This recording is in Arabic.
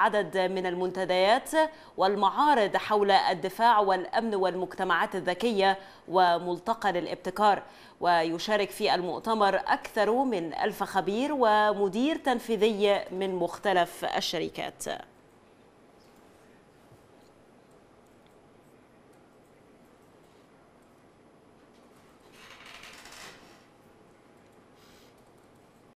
عدد من المنتديات والمعارض حول الدفاع والأمن والمجتمعات الذكية وملتقى للابتكار ويشارك في المؤتمر أكثر من ألف خبير ومدير تنفيذي من مختلف الشركات